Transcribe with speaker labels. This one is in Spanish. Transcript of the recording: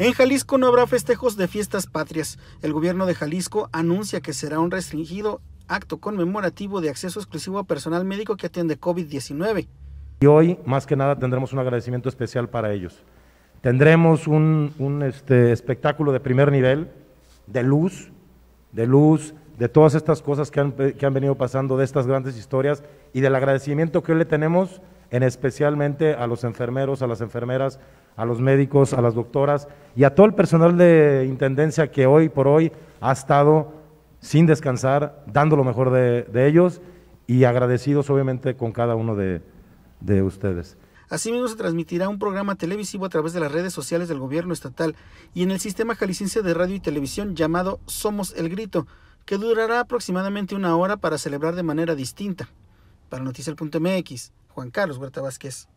Speaker 1: En Jalisco no habrá festejos de fiestas patrias. El gobierno de Jalisco anuncia que será un restringido acto conmemorativo de acceso exclusivo a personal médico que atiende COVID-19.
Speaker 2: Y hoy, más que nada, tendremos un agradecimiento especial para ellos. Tendremos un, este, espectáculo de primer nivel, de luz, de luz, de todas estas cosas que han, que han venido pasando, de estas grandes historias y del agradecimiento que hoy le tenemos en especialmente a los enfermeros, a las enfermeras, a los médicos, a las doctoras y a todo el personal de Intendencia que hoy por hoy ha estado sin descansar, dando lo mejor de, ellos y agradecidos obviamente con cada uno de, ustedes.
Speaker 1: Asimismo, se transmitirá un programa televisivo a través de las redes sociales del gobierno estatal y en el sistema jalisciense de radio y televisión llamado Somos el Grito, que durará aproximadamente una hora para celebrar de manera distinta. Para Noticias.mx, Juan Carlos Huerta Vázquez.